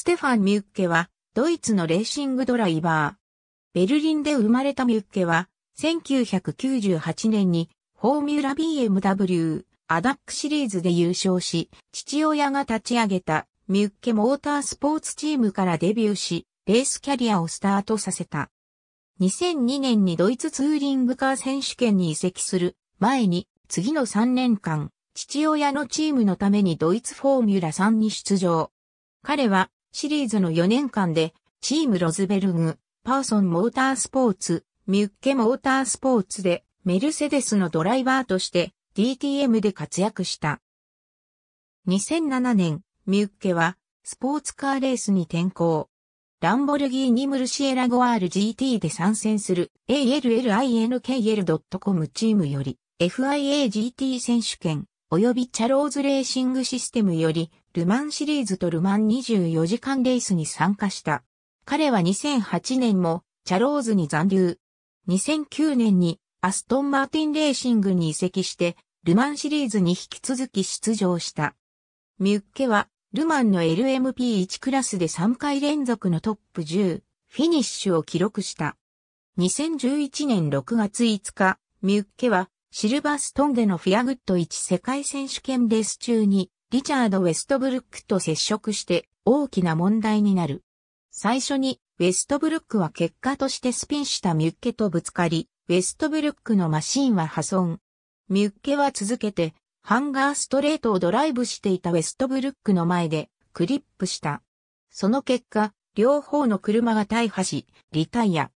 ステファン・ミュッケは、ドイツのレーシングドライバー。ベルリンで生まれたミュッケは、1998年に、フォーミュラ BMW、アダックシリーズで優勝し、父親が立ち上げた、ミュッケモータースポーツチームからデビューし、レースキャリアをスタートさせた。2002年にドイツツーリングカー選手権に移籍する前に、次の3年間、父親のチームのためにドイツフォーミュラ3に出場。彼はシリーズの4年間で、チームロズベルグ、パーソンモータースポーツ、ミュッケモータースポーツで、メルセデスのドライバーとして DTM で活躍した。2007年、ミュッケはスポーツカーレースに転向。ランボルギーニ・ムルシエラ・ゴアール GT で参戦する ALLINKL.com チームより FIAGT 選手権及びチャローズレーシングシステムよりルマンシリーズとルマン24時間レースに参加した。彼は2008年もチャローズに残留。2009年にアストンマーティンレーシングに移籍して、ルマンシリーズに引き続き出場した。ミュッケは、ルマンの LMP1 クラスで3回連続のトップ10、フィニッシュを記録した。2011年6月5日、ミュッケは、シルバーストンでのフィアグッド1世界選手権レース中に、リチャード・ウェストブルックと接触して大きな問題になる。最初に、ウェストブルックは結果としてスピンしたミュッケとぶつかり、ウェストブルックのマシンは破損。ミュッケは続けて、ハンガーストレートをドライブしていたウェストブルックの前で、クリップした。その結果、両方の車が大破し、リタイア。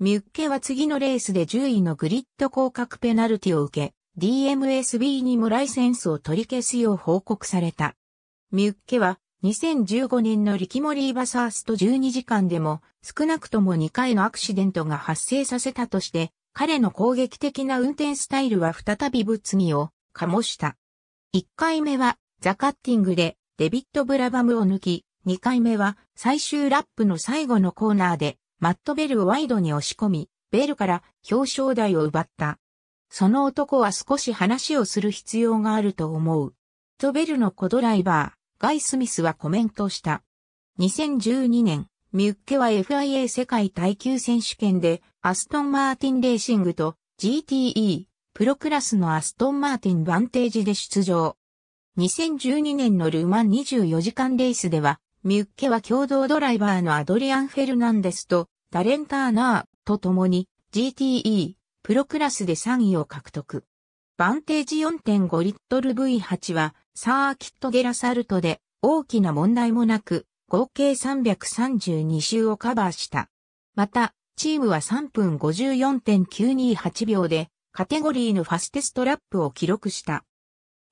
ミュッケは次のレースで10位のグリッド降格ペナルティを受け、DMSB にもライセンスを取り消すよう報告された。ミュッケは2015年のリキモリーバサースト12時間でも少なくとも2回のアクシデントが発生させたとして彼の攻撃的な運転スタイルは再び物議を醸した。1回目はザカッティングでデビット・ブラバムを抜き、2回目は最終ラップの最後のコーナーでマット・ベルをワイドに押し込み、ベルから表彰台を奪った。その男は少し話をする必要があると思う。とベルの子ドライバー、ガイ・スミスはコメントした。2012年、ミュッケは FIA 世界耐久選手権で、アストン・マーティン・レーシングと GTE、プロクラスのアストン・マーティン・バンテージで出場。2012年のルーマン24時間レースでは、ミュッケは共同ドライバーのアドリアン・フェルナンデスと、ダレンターナーと共に GTE、プロクラスで3位を獲得。バンテージ4.5リットル V8 は、サーキットゲラサルトで大きな問題もなく、合計332周をカバーした。また、チームは3分54.928秒で、カテゴリーのファステストラップを記録した。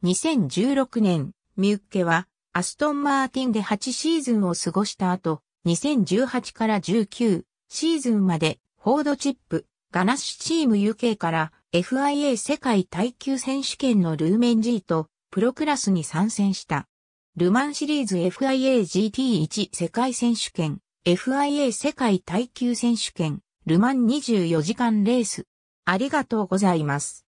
2016年、ミュッケは、アストン・マーティンで8シーズンを過ごした後、2018から19シーズンまで、フォードチップ、ガナッシュチーム UK から FIA 世界耐久選手権のルーメン G とプロクラスに参戦した。ルマンシリーズ FIA GT1 世界選手権、FIA 世界耐久選手権、ルマン24時間レース。ありがとうございます。